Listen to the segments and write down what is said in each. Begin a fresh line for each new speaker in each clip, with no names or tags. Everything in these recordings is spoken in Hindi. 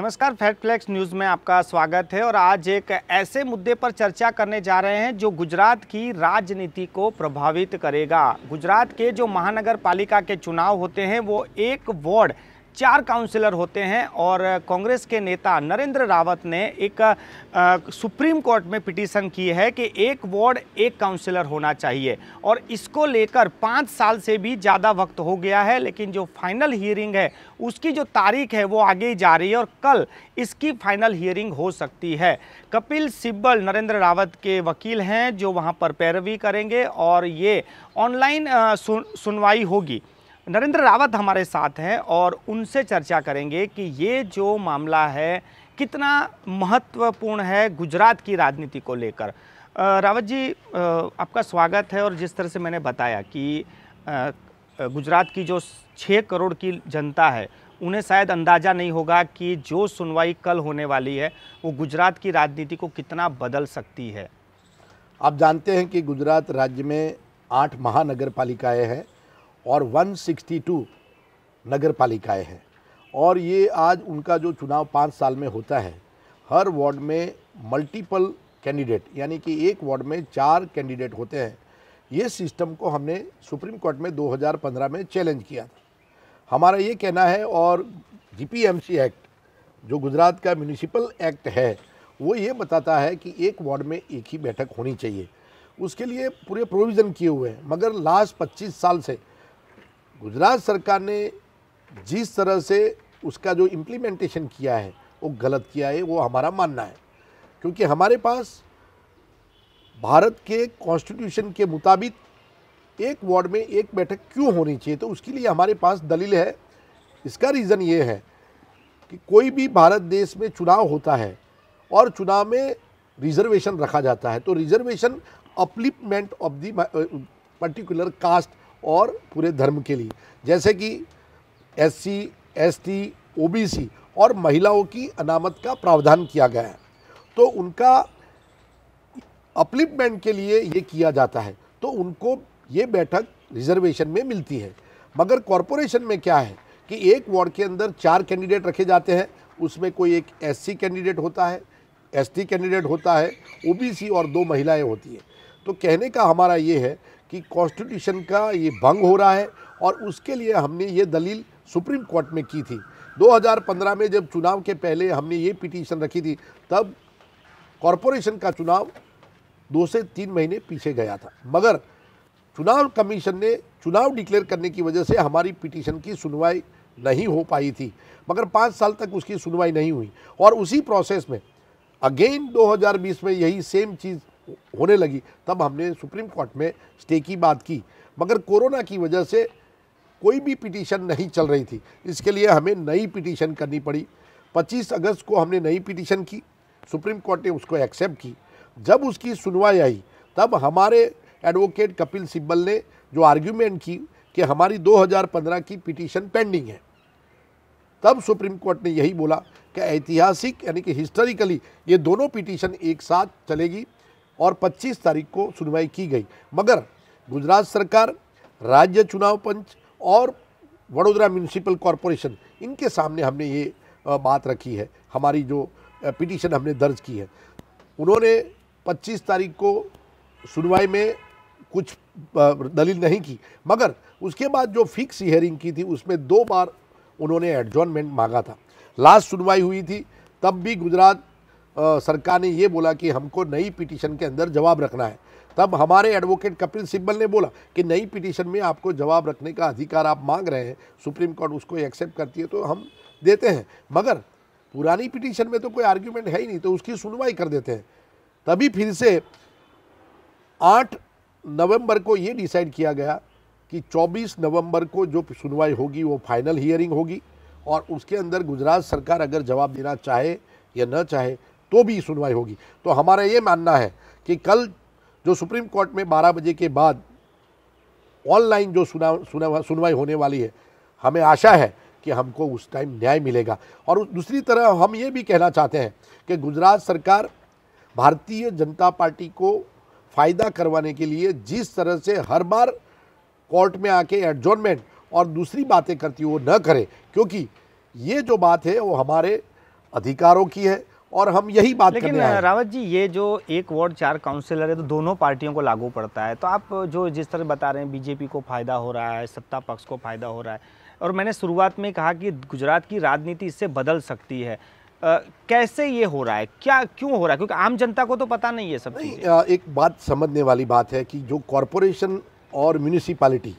नमस्कार फैक्ट फ्लैक्स न्यूज़ में आपका स्वागत है और आज एक ऐसे मुद्दे पर चर्चा करने जा रहे हैं जो गुजरात की राजनीति को प्रभावित करेगा गुजरात के जो महानगर पालिका के चुनाव होते हैं वो एक वार्ड चार काउंसलर होते हैं और कांग्रेस के नेता नरेंद्र रावत ने एक आ, सुप्रीम कोर्ट में पिटीशन की है कि एक वार्ड एक काउंसलर होना चाहिए और इसको लेकर पाँच साल से भी ज़्यादा वक्त हो गया है लेकिन जो फाइनल हियरिंग है उसकी जो तारीख है वो आगे ही जा रही है और कल इसकी फाइनल हियरिंग हो सकती है कपिल सिब्बल नरेंद्र रावत के वकील हैं जो वहाँ पर पैरवी करेंगे और ये ऑनलाइन सुनवाई होगी नरेंद्र रावत हमारे साथ हैं और उनसे चर्चा करेंगे कि ये जो मामला है कितना महत्वपूर्ण है गुजरात की राजनीति को लेकर रावत जी आपका स्वागत है और जिस तरह से मैंने बताया कि गुजरात की जो छः करोड़ की जनता है उन्हें शायद अंदाज़ा नहीं होगा कि जो सुनवाई कल होने वाली है वो गुजरात की राजनीति को कितना बदल सकती है
आप जानते हैं कि गुजरात राज्य में आठ महानगर पालिकाएँ हैं और 162 नगर पालिकाएँ हैं और ये आज उनका जो चुनाव पाँच साल में होता है हर वार्ड में मल्टीपल कैंडिडेट यानी कि एक वार्ड में चार कैंडिडेट होते हैं ये सिस्टम को हमने सुप्रीम कोर्ट में 2015 में चैलेंज किया था हमारा ये कहना है और जीपीएमसी एक्ट जो गुजरात का म्यूनिसिपल एक्ट है वो ये बताता है कि एक वार्ड में एक ही बैठक होनी चाहिए उसके लिए पूरे प्रोविज़न किए हुए हैं मगर लास्ट 25 साल से गुजरात सरकार ने जिस तरह से उसका जो इम्प्लीमेंटेशन किया है वो गलत किया है वो हमारा मानना है क्योंकि हमारे पास भारत के कॉन्स्टिट्यूशन के मुताबिक एक वार्ड में एक बैठक क्यों होनी चाहिए तो उसके लिए हमारे पास दलील है इसका रीज़न ये है कि कोई भी भारत देश में चुनाव होता है और चुनाव में रिजर्वेशन रखा जाता है तो reservation upliftment of the particular caste और पूरे धर्म के लिए जैसे कि S C S T O B C और महिलाओं की अनामत का प्रावधान किया गया है तो उनका अपलिपमेंट के लिए ये किया जाता है तो उनको ये बैठक रिजर्वेशन में मिलती है मगर कॉरपोरेशन में क्या है कि एक वार्ड के अंदर चार कैंडिडेट रखे जाते हैं उसमें कोई एक एससी कैंडिडेट होता है एसटी कैंडिडेट होता है ओबीसी और दो महिलाएं होती हैं तो कहने का हमारा ये है कि कॉन्स्टिट्यूशन का ये भंग हो रहा है और उसके लिए हमने ये दलील सुप्रीम कोर्ट में की थी 2015 में जब चुनाव के पहले हमने ये पिटीशन रखी थी तब कॉरपोरेशन का चुनाव दो से तीन महीने पीछे गया था मगर चुनाव कमीशन ने चुनाव डिक्लेयर करने की वजह से हमारी पिटीशन की सुनवाई नहीं हो पाई थी मगर पाँच साल तक उसकी सुनवाई नहीं हुई और उसी प्रोसेस में अगेन 2020 में यही सेम चीज़ होने लगी तब हमने सुप्रीम कोर्ट में स्टे की बात की मगर कोरोना की वजह से कोई भी पिटीशन नहीं चल रही थी इसके लिए हमें नई पिटीशन करनी पड़ी 25 अगस्त को हमने नई पिटीशन की सुप्रीम कोर्ट ने उसको एक्सेप्ट की जब उसकी सुनवाई आई तब हमारे एडवोकेट कपिल सिब्बल ने जो आर्ग्यूमेंट की कि हमारी 2015 की पिटीशन पेंडिंग है तब सुप्रीम कोर्ट ने यही बोला कि ऐतिहासिक यानी कि हिस्टोरिकली ये दोनों पिटीशन एक साथ चलेगी और 25 तारीख को सुनवाई की गई मगर गुजरात सरकार राज्य चुनाव पंच और वडोदरा म्यूनिसिपल कॉरपोरेशन इनके सामने हमने ये बात रखी है हमारी जो पिटीशन हमने दर्ज की है उन्होंने 25 तारीख को सुनवाई में कुछ दलील नहीं की मगर उसके बाद जो फिक्स हियरिंग की थी उसमें दो बार उन्होंने एडजॉनमेंट मांगा था लास्ट सुनवाई हुई थी तब भी गुजरात सरकार ने ये बोला कि हमको नई पिटीशन के अंदर जवाब रखना है तब हमारे एडवोकेट कपिल सिब्बल ने बोला कि नई पिटीशन में आपको जवाब रखने का अधिकार आप मांग रहे हैं सुप्रीम कोर्ट उसको एक्सेप्ट करती है तो हम देते हैं मगर पुरानी पिटीशन में तो कोई आर्ग्यूमेंट है ही नहीं तो उसकी सुनवाई कर देते हैं तभी फिर से आठ नवंबर को ये डिसाइड किया गया कि 24 नवंबर को जो सुनवाई होगी वो फाइनल हियरिंग होगी और उसके अंदर गुजरात सरकार अगर जवाब देना चाहे या न चाहे तो भी सुनवाई होगी तो हमारा ये मानना है कि कल जो सुप्रीम कोर्ट में 12 बजे के बाद ऑनलाइन जो सुना सुना सुनवाई होने वाली है हमें आशा है कि हमको उस टाइम न्याय मिलेगा और दूसरी तरह हम ये भी कहना चाहते हैं कि गुजरात सरकार भारतीय जनता पार्टी को फ़ायदा करवाने के लिए जिस तरह से हर बार कोर्ट में आके एडजोनमेंट और दूसरी बातें करती वो न करे क्योंकि ये जो बात है वो हमारे अधिकारों की है और हम यही बात लेकिन रावत
जी ये जो एक वार्ड चार काउंसिलर है तो दोनों पार्टियों को लागू पड़ता है तो आप जो जिस तरह बता रहे हैं बीजेपी को फायदा हो रहा है सत्ता पक्ष को फायदा हो रहा है और मैंने शुरुआत में कहा कि गुजरात की राजनीति इससे बदल सकती है आ, कैसे ये हो रहा है क्या क्यों हो रहा है क्योंकि आम जनता को तो पता नहीं है सब नहीं, एक
बात समझने वाली बात है कि जो कॉरपोरेशन और म्यूनिसिपालिटी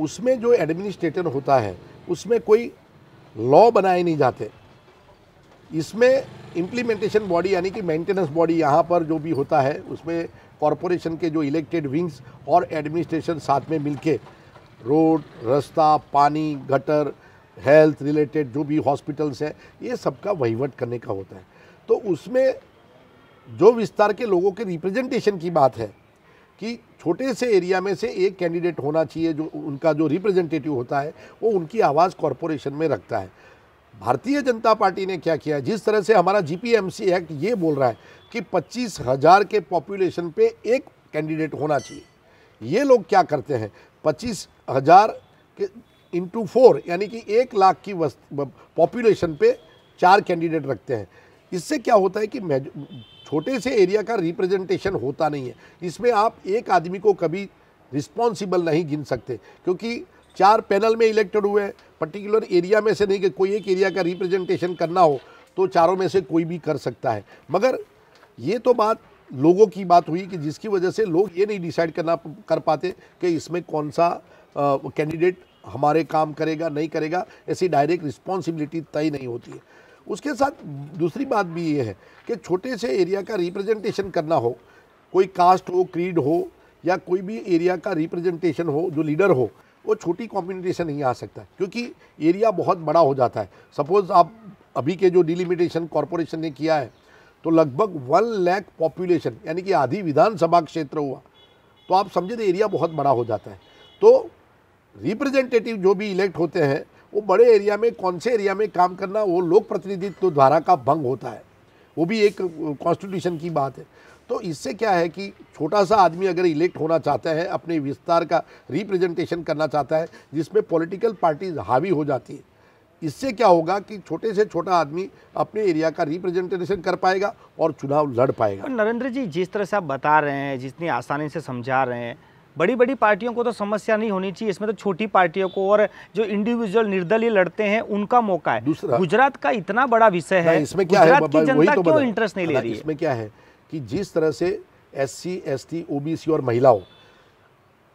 उसमें जो एडमिनिस्ट्रेटर होता है उसमें कोई लॉ बनाए नहीं जाते इसमें इम्प्लीमेंटेशन बॉडी यानी कि मेंटेनेंस बॉडी यहाँ पर जो भी होता है उसमें कॉरपोरेशन के जो इलेक्टेड विंग्स और एडमिनिस्ट्रेशन साथ में मिलके रोड रास्ता पानी गटर हेल्थ रिलेटेड जो भी हॉस्पिटल्स हैं ये सबका वहीवट करने का होता है तो उसमें जो विस्तार के लोगों के रिप्रेजेंटेशन की बात है कि छोटे से एरिया में से एक कैंडिडेट होना चाहिए जो उनका जो रिप्रेजेंटेटिव होता है वो उनकी आवाज़ कॉरपोरेशन में रखता है भारतीय जनता पार्टी ने क्या किया जिस तरह से हमारा जीपीएमसी एक्ट ये बोल रहा है कि पच्चीस हजार के पॉपुलेशन पे एक कैंडिडेट होना चाहिए ये लोग क्या करते हैं पच्चीस हजार के इंटू फोर यानी कि एक लाख की पॉपुलेशन पे चार कैंडिडेट रखते हैं इससे क्या होता है कि छोटे से एरिया का रिप्रेजेंटेशन होता नहीं है इसमें आप एक आदमी को कभी रिस्पॉन्सिबल नहीं गिन सकते क्योंकि चार पैनल में इलेक्टेड हुए हैं पर्टिकुलर एरिया में से नहीं कि कोई एक एरिया का रिप्रेजेंटेशन करना हो तो चारों में से कोई भी कर सकता है मगर ये तो बात लोगों की बात हुई कि जिसकी वजह से लोग ये नहीं डिसाइड करना कर पाते कि इसमें कौन सा कैंडिडेट हमारे काम करेगा नहीं करेगा ऐसी डायरेक्ट रिस्पॉन्सिबिलिटी तय नहीं होती है उसके साथ दूसरी बात भी ये है कि छोटे से एरिया का रिप्रेजेंटेशन करना हो कोई कास्ट हो क्रीड हो या कोई भी एरिया का रिप्रेजेंटेशन हो जो लीडर हो वो छोटी कम्युनिटी से नहीं आ सकता क्योंकि एरिया बहुत बड़ा हो जाता है सपोज़ आप अभी के जो डिलिमिटेशन कॉरपोरेशन ने किया है तो लगभग वन लैख पॉपुलेशन यानी कि आधी विधानसभा क्षेत्र हुआ तो आप समझे तो एरिया बहुत बड़ा हो जाता है तो रिप्रेजेंटेटिव जो भी इलेक्ट होते हैं वो बड़े एरिया में कौन से एरिया में काम करना वो लोक प्रतिनिधित्व तो का भंग होता है वो भी एक कॉन्स्टिट्यूशन की बात है तो इससे क्या है कि छोटा सा आदमी अगर इलेक्ट होना चाहता है अपने विस्तार का रिप्रेजेंटेशन करना चाहता है जिसमें पॉलिटिकल पार्टीज हावी हो जाती है इससे क्या होगा कि छोटे से छोटा आदमी अपने एरिया का रिप्रेजेंटेशन कर पाएगा और चुनाव लड़ पाएगा
नरेंद्र जी जिस तरह से आप बता रहे हैं जितनी आसानी से समझा रहे हैं बड़ी बड़ी पार्टियों को तो समस्या नहीं होनी चाहिए इसमें तो छोटी पार्टियों को और जो इंडिविजुअल निर्दलीय लड़ते हैं उनका मौका है गुजरात का इतना बड़ा विषय है इसमें क्या है इंटरेस्ट तो नहीं ले रही इसमें
क्या है कि जिस तरह से एससी, एसटी, ओबीसी और महिलाओं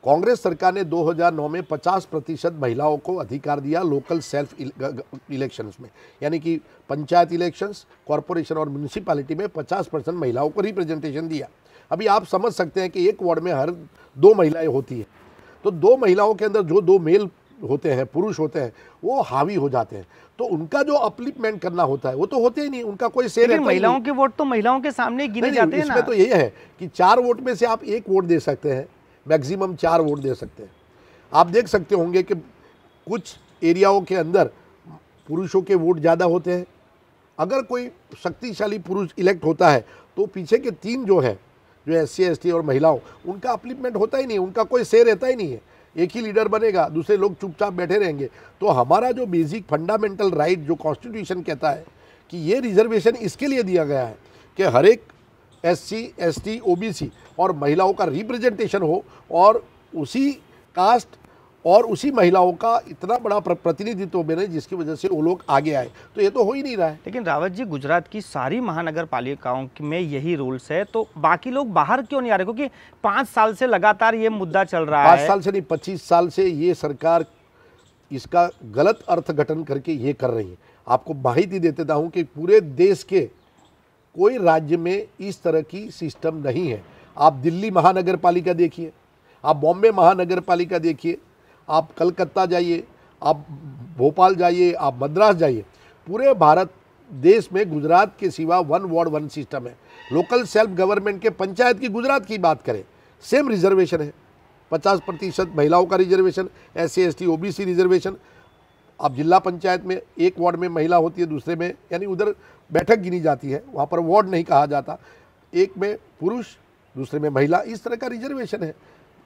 कांग्रेस सरकार ने 2009 में 50 प्रतिशत महिलाओं को अधिकार दिया लोकल सेल्फ इलेक्शंस में यानी कि पंचायत इलेक्शंस कॉरपोरेशन और म्यूनिसिपालिटी में 50 परसेंट महिलाओं को रिप्रेजेंटेशन दिया अभी आप समझ सकते हैं कि एक वार्ड में हर दो महिलाएं होती हैं तो दो महिलाओं के अंदर जो दो मेल होते हैं पुरुष होते हैं वो हावी हो जाते हैं तो उनका जो अपलिपमेंट करना होता है वो तो होते ही नहीं उनका कोई शेयर महिलाओं के
वोट तो महिलाओं के सामने गिने जाते हैं इसमें तो यही है
कि चार वोट में से आप एक वोट दे सकते हैं मैक्सिमम चार वोट दे सकते हैं आप देख सकते होंगे कि कुछ एरियाओं के अंदर पुरुषों के वोट ज़्यादा होते हैं अगर कोई शक्तिशाली पुरुष इलेक्ट होता है तो पीछे के तीन जो है जो एस सी और महिलाओं उनका अपलिपमेंट होता ही नहीं उनका कोई शेयर रहता ही नहीं है एक ही लीडर बनेगा दूसरे लोग चुपचाप बैठे रहेंगे तो हमारा जो बेसिक फंडामेंटल राइट जो कॉन्स्टिट्यूशन कहता है कि ये रिजर्वेशन इसके लिए दिया गया है कि हर एक एस सी एस टी और महिलाओं का रिप्रेजेंटेशन हो और उसी कास्ट और उसी महिलाओं का इतना बड़ा प्रतिनिधित्व बने जिसकी वजह से वो लोग आगे आए तो ये तो हो ही नहीं रहा है
लेकिन रावत जी गुजरात की सारी महानगर पालिकाओं में यही रूल्स है तो बाकी लोग बाहर क्यों नहीं आ रहे क्योंकि पाँच साल से लगातार ये मुद्दा चल रहा है पाँच साल
से नहीं पच्चीस साल से ये सरकार इसका गलत अर्थ गठन करके ये कर रही है आपको माहिती दे देता हूँ कि पूरे देश के कोई राज्य में इस तरह की सिस्टम नहीं है आप दिल्ली महानगर पालिका देखिए आप बॉम्बे महानगर पालिका देखिए आप कलकत्ता जाइए आप भोपाल जाइए आप मद्रास जाइए पूरे भारत देश में गुजरात के सिवा वन वार्ड वन सिस्टम है लोकल सेल्फ गवर्नमेंट के पंचायत की गुजरात की बात करें सेम रिजर्वेशन है पचास प्रतिशत महिलाओं का reservation S C S T O B C reservation आप जिला पंचायत में एक वार्ड में महिला होती है दूसरे में यानी उधर बैठक गिनी जाती है वहाँ पर वार्ड नहीं कहा जाता एक में पुरुष दूसरे में महिला इस तरह का रिजर्वेशन है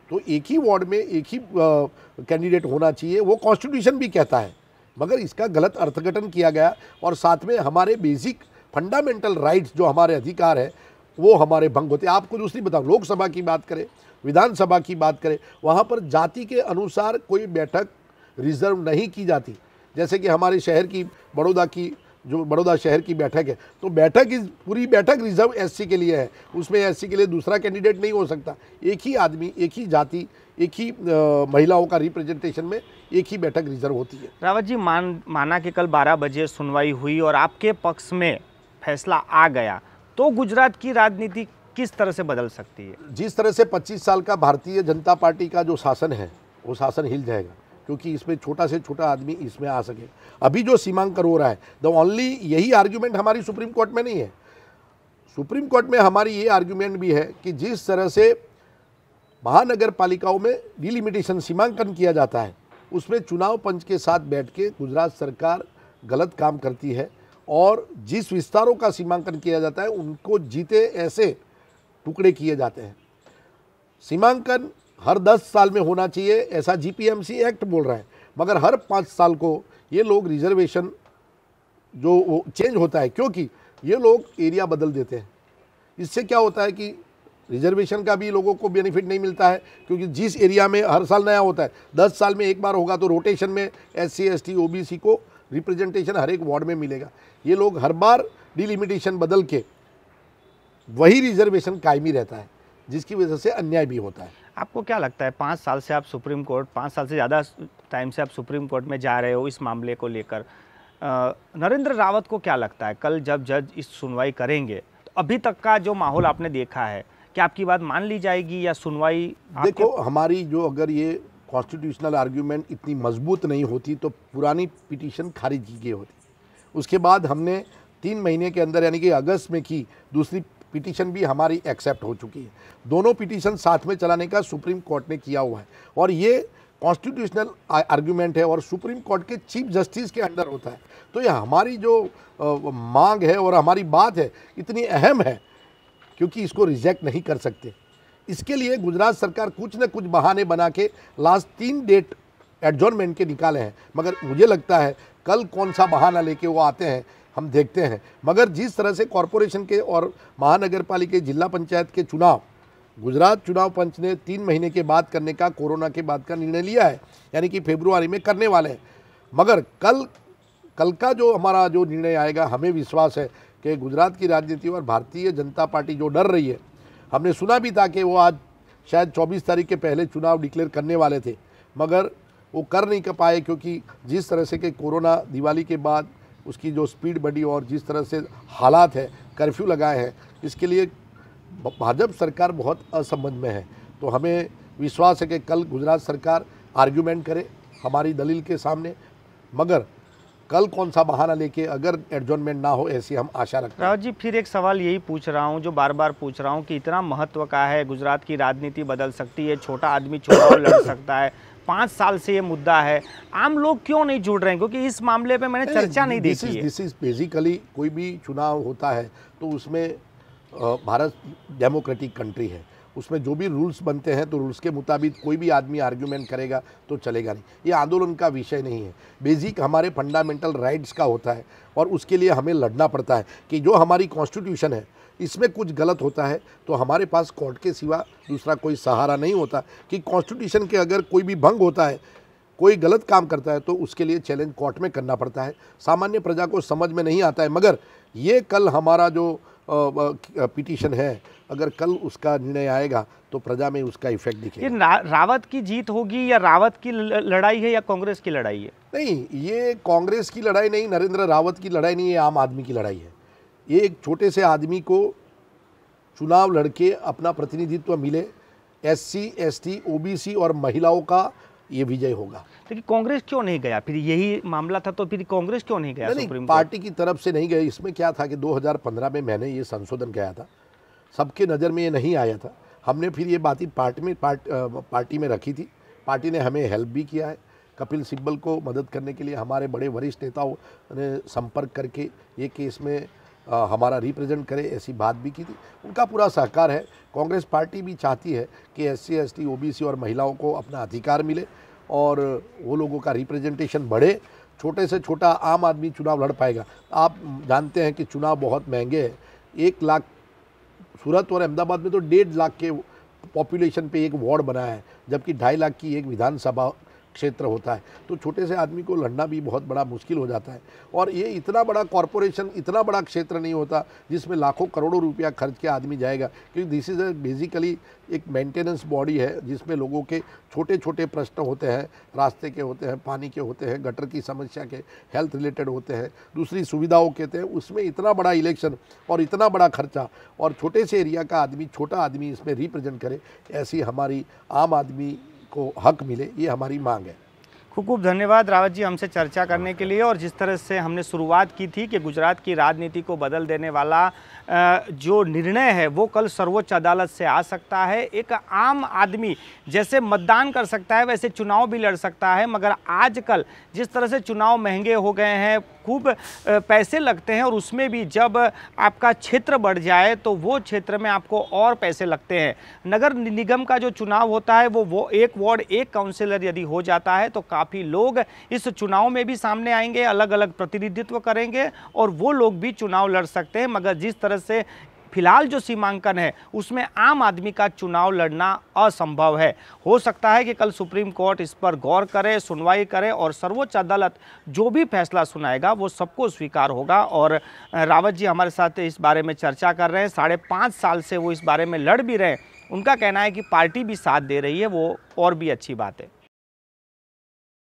तो एक ही वार्ड में एक ही कैंडिडेट होना चाहिए वो कॉन्स्टिट्यूशन भी कहता है मगर इसका गलत अर्थगठन किया गया और साथ में हमारे बेसिक फंडामेंटल राइट्स जो हमारे अधिकार है वो हमारे भंग होते हैं आपको दूसरी बताओ लोकसभा की बात करें विधानसभा की बात करें वहाँ पर जाति के अनुसार कोई बैठक रिजर्व नहीं की जाती जैसे कि हमारे शहर की बड़ौदा की जो बड़ौदा शहर की बैठक है तो बैठक इस पूरी बैठक रिजर्व एससी के लिए है उसमें एससी के लिए दूसरा कैंडिडेट नहीं हो सकता एक ही आदमी एक ही जाति एक ही महिलाओं का रिप्रेजेंटेशन में एक
ही बैठक रिजर्व होती है रावत जी मान माना कि कल 12 बजे सुनवाई हुई और आपके पक्ष में फैसला आ गया तो गुजरात की राजनीति किस तरह से बदल सकती है
जिस तरह से 25 साल का भारतीय जनता पार्टी का जो शासन है वो शासन हिल जाएगा क्योंकि इसमें छोटा से छोटा आदमी इसमें आ सके अभी जो सीमांकन हो रहा है द ओनली यही आर्ग्यूमेंट हमारी सुप्रीम कोर्ट में नहीं है सुप्रीम कोर्ट में हमारी ये आर्ग्यूमेंट भी है कि जिस तरह से महानगर पालिकाओं में डिलिमिटेशन सीमांकन किया जाता है उसमें चुनाव पंच के साथ बैठ के गुजरात सरकार गलत काम करती है और जिस विस्तारों का सीमांकन किया जाता है उनको जीते ऐसे टुकड़े किए जाते हैं सीमांकन हर दस साल में होना चाहिए ऐसा जीपीएमसी एक्ट बोल रहा है मगर हर पाँच साल को ये लोग रिजर्वेशन जो वो चेंज होता है क्योंकि ये लोग एरिया बदल देते हैं इससे क्या होता है कि रिजर्वेशन का भी लोगों को बेनिफिट नहीं मिलता है क्योंकि जिस एरिया में हर साल नया होता है दस साल में एक बार होगा तो रोटेशन में S C S T O B C को रिप्रेजेंटेशन हर एक वार्ड में मिलेगा ये लोग हर बार डिलिमिटेशन बदल के वही रिजर्वेशन कायमी रहता है जिसकी वजह से अन्याय भी होता
है आपको क्या लगता है पाँच साल से आप सुप्रीम कोर्ट पाँच साल से ज़्यादा टाइम से आप सुप्रीम कोर्ट में जा रहे हो इस मामले को लेकर नरेंद्र रावत को क्या लगता है कल जब जज इस सुनवाई करेंगे तो अभी तक का जो माहौल आपने देखा है क्या आपकी बात मान ली जाएगी या सुनवाई देखो
हमारी जो अगर ये कॉन्स्टिट्यूशनल आर्ग्यूमेंट इतनी मजबूत नहीं होती तो पुरानी पिटीशन खारिज की गई होती उसके बाद हमने तीन महीने के अंदर यानी कि अगस्त में की दूसरी पिटीशन भी हमारी एक्सेप्ट हो चुकी है दोनों पिटीशन साथ में चलाने का सुप्रीम कोर्ट ने किया हुआ है और ये कॉन्स्टिट्यूशनल आर्ग्यूमेंट है और सुप्रीम कोर्ट के चीफ जस्टिस के अंडर होता है तो ये हमारी जो मांग है और हमारी बात है इतनी अहम है क्योंकि इसको रिजेक्ट नहीं कर सकते इसके लिए गुजरात सरकार कुछ न कुछ बहाने बना के लास्ट तीन डेट एडजॉर्नमेंट के निकाले हैं मगर मुझे लगता है कल कौन सा बहाना लेके वो आते हैं हम देखते हैं मगर जिस तरह से कॉरपोरेशन के और महानगर पालिका जिला पंचायत के चुनाव गुजरात चुनाव पंच ने तीन महीने के बाद करने का कोरोना के बाद का निर्णय लिया है यानी कि फेब्रुआरी में करने वाले हैं मगर कल कल का जो हमारा जो निर्णय आएगा हमें विश्वास है कि गुजरात की राजनीति और भारतीय जनता पार्टी जो डर रही है हमने सुना भी था कि वो आज शायद 24 तारीख के पहले चुनाव डिक्लेयर करने वाले थे मगर वो कर नहीं कर पाए क्योंकि जिस तरह से कि कोरोना दिवाली के बाद उसकी जो स्पीड बढ़ी और जिस तरह से हालात है कर्फ्यू लगाए हैं इसके लिए भाजपा सरकार बहुत असंबंध में है तो हमें विश्वास है कि कल गुजरात सरकार आर्ग्यूमेंट करे हमारी दलील के सामने मगर कल कौन सा बहाना लेके अगर एडजोनमेंट ना हो ऐसी हम
आशा रखते हैं जी फिर एक सवाल यही पूछ रहा हूँ जो बार बार पूछ रहा हूँ कि इतना महत्व का है गुजरात की राजनीति बदल सकती है छोटा आदमी छोटा लड़ सकता है पाँच साल से ये मुद्दा है आम लोग क्यों नहीं जुड़ रहे हैं क्योंकि इस मामले पे मैंने चर्चा नहीं देखी दिस
इज बेसिकली कोई भी चुनाव होता है तो उसमें भारत डेमोक्रेटिक कंट्री है उसमें जो भी रूल्स बनते हैं तो रूल्स के मुताबिक कोई भी आदमी आर्ग्यूमेंट करेगा तो चलेगा नहीं ये आंदोलन का विषय नहीं है बेसिक हमारे फंडामेंटल राइट्स का होता है और उसके लिए हमें लड़ना पड़ता है कि जो हमारी कॉन्स्टिट्यूशन है इसमें कुछ गलत होता है तो हमारे पास कोर्ट के सिवा दूसरा कोई सहारा नहीं होता कि कॉन्स्टिट्यूशन के अगर कोई भी भंग होता है कोई गलत काम करता है तो उसके लिए चैलेंज कोर्ट में करना पड़ता है सामान्य प्रजा को समझ में नहीं आता है मगर ये कल हमारा जो पिटिशन है अगर कल उसका निर्णय आएगा तो प्रजा में उसका इफेक्ट दिखेगा
ये रावत की जीत होगी या रावत की लड़ाई है या कांग्रेस की लड़ाई है
नहीं ये कांग्रेस की लड़ाई नहीं नरेंद्र रावत की लड़ाई नहीं ये आम आदमी की लड़ाई है ये एक छोटे से आदमी को चुनाव लड़के अपना प्रतिनिधित्व मिले एससी, एसटी, ओबीसी और महिलाओं का ये विजय होगा
लेकिन कांग्रेस क्यों नहीं गया फिर यही मामला था तो फिर कांग्रेस क्यों नहीं गया नहीं, सुप्रीम पार्टी की तरफ से नहीं गए इसमें क्या था
कि 2015 में मैंने ये संशोधन किया था सबके नज़र में ये नहीं आया था हमने फिर ये बातें पार्टी में पार्ट, पार्टी में रखी थी पार्टी ने हमें हेल्प भी किया है कपिल सिब्बल को मदद करने के लिए हमारे बड़े वरिष्ठ नेताओं ने संपर्क करके ये केस में आ, हमारा रिप्रेजेंट करे ऐसी बात भी की थी उनका पूरा सहकार है कांग्रेस पार्टी भी चाहती है कि एस सी एस टी और महिलाओं को अपना अधिकार मिले और वो लोगों का रिप्रेजेंटेशन बढ़े छोटे से छोटा आम आदमी चुनाव लड़ पाएगा आप जानते हैं कि चुनाव बहुत महंगे हैं एक लाख सूरत और अहमदाबाद में तो डेढ़ लाख के पॉपुलेशन पे एक वार्ड बनाया है जबकि ढाई लाख की एक विधानसभा क्षेत्र होता है तो छोटे से आदमी को लड़ना भी बहुत बड़ा मुश्किल हो जाता है और ये इतना बड़ा कॉरपोरेशन इतना बड़ा क्षेत्र नहीं होता जिसमें लाखों करोड़ों रुपया खर्च के आदमी जाएगा क्योंकि दिस इज़ बेसिकली एक मेंटेनेंस बॉडी है जिसमें लोगों के छोटे छोटे प्रश्न होते हैं रास्ते के होते हैं पानी के होते हैं गटर की समस्या के हेल्थ रिलेटेड होते हैं दूसरी सुविधाओं के होते हैं उसमें इतना बड़ा इलेक्शन और इतना बड़ा खर्चा और छोटे से एरिया का आदमी छोटा आदमी इसमें रिप्रेजेंट करे ऐसी हमारी आम आदमी को हक मिले ये हमारी मांग है
खूब खूब धन्यवाद रावत जी हमसे चर्चा करने के लिए और जिस तरह से हमने शुरुआत की थी कि गुजरात की राजनीति को बदल देने वाला जो निर्णय है वो कल सर्वोच्च अदालत से आ सकता है एक आम आदमी जैसे मतदान कर सकता है वैसे चुनाव भी लड़ सकता है मगर आजकल जिस तरह से चुनाव महंगे हो गए हैं खूब पैसे लगते हैं और उसमें भी जब आपका क्षेत्र बढ़ जाए तो वो क्षेत्र में आपको और पैसे लगते हैं नगर निगम का जो चुनाव होता है वो वो एक वार्ड एक काउंसिलर यदि हो जाता है तो काफ़ी लोग इस चुनाव में भी सामने आएंगे अलग अलग प्रतिनिधित्व करेंगे और वो लोग भी चुनाव लड़ सकते हैं मगर जिस तरह से फिलहाल जो सीमांकन है उसमें आम आदमी का चुनाव लड़ना असंभव है हो सकता है कि कल सुप्रीम कोर्ट इस पर गौर करे सुनवाई करे और सर्वोच्च अदालत जो भी फैसला सुनाएगा वो सबको स्वीकार होगा और रावत जी हमारे साथ इस बारे में चर्चा कर रहे हैं साढ़े पाँच साल से वो इस बारे में लड़ भी रहे हैं उनका कहना है कि पार्टी भी साथ दे रही है वो और भी अच्छी बात है